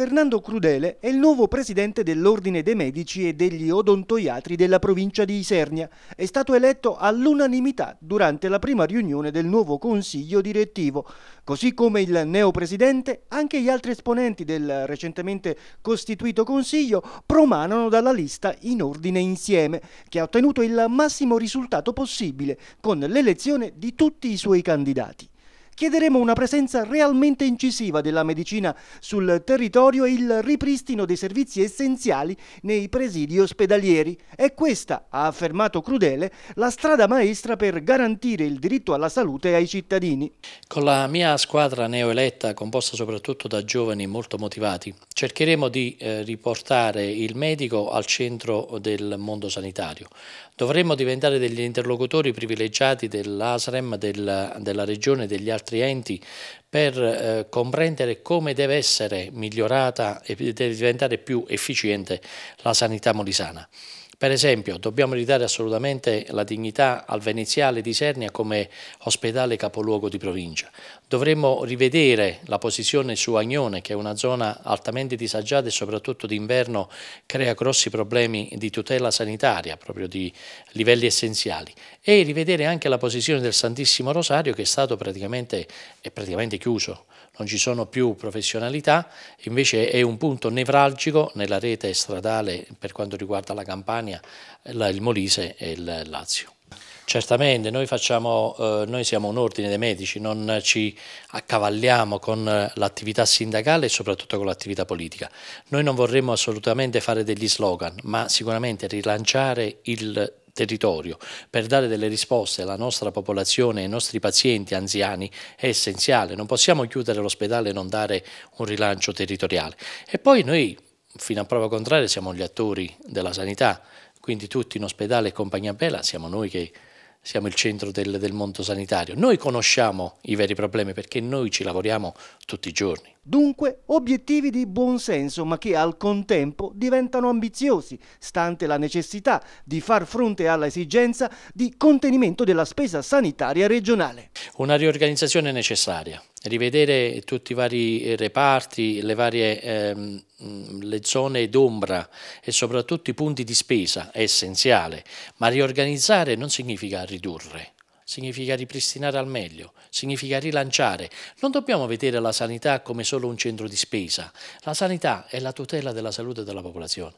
Fernando Crudele è il nuovo presidente dell'Ordine dei Medici e degli Odontoiatri della provincia di Isernia. È stato eletto all'unanimità durante la prima riunione del nuovo consiglio direttivo. Così come il neopresidente, anche gli altri esponenti del recentemente costituito consiglio promanano dalla lista in ordine insieme, che ha ottenuto il massimo risultato possibile con l'elezione di tutti i suoi candidati chiederemo una presenza realmente incisiva della medicina sul territorio e il ripristino dei servizi essenziali nei presidi ospedalieri. È questa, ha affermato Crudele, la strada maestra per garantire il diritto alla salute ai cittadini. Con la mia squadra neoeletta, composta soprattutto da giovani molto motivati, cercheremo di eh, riportare il medico al centro del mondo sanitario. Dovremmo diventare degli interlocutori privilegiati dell'ASREM, della, della regione e degli altri altri enti per eh, comprendere come deve essere migliorata e deve diventare più efficiente la sanità molisana. Per esempio, dobbiamo ridare assolutamente la dignità al Veneziale di Sernia come ospedale capoluogo di provincia. Dovremmo rivedere la posizione su Agnone, che è una zona altamente disagiata e soprattutto d'inverno crea grossi problemi di tutela sanitaria, proprio di livelli essenziali, e rivedere anche la posizione del Santissimo Rosario che è stato praticamente, è praticamente chiuso non ci sono più professionalità, invece è un punto nevralgico nella rete stradale per quanto riguarda la Campania, il Molise e il Lazio. Certamente, noi, facciamo, eh, noi, siamo un ordine dei medici, non ci accavalliamo con l'attività sindacale e soprattutto con l'attività politica. Noi non vorremmo assolutamente fare degli slogan, ma sicuramente rilanciare il territorio per dare delle risposte alla nostra popolazione e ai nostri pazienti anziani è essenziale. Non possiamo chiudere l'ospedale e non dare un rilancio territoriale. E poi noi, fino a prova contraria, siamo gli attori della sanità, quindi tutti in ospedale e compagnia bella siamo noi che siamo il centro del, del, mondo sanitario. Noi conosciamo i veri problemi perché noi ci lavoriamo tutti i giorni. Dunque, obiettivi di buonsenso, ma che al contempo diventano ambiziosi, stante la necessità di far fronte all'esigenza di contenimento della spesa sanitaria regionale. Una riorganizzazione necessaria rivedere tutti i vari eh, reparti, le varie ehm, le zone d'ombra e soprattutto i punti di spesa è essenziale, ma riorganizzare non significa ridurre, significa ripristinare al meglio, significa rilanciare. Non dobbiamo vedere la sanità come solo un centro di spesa, la sanità è la tutela della salute della popolazione.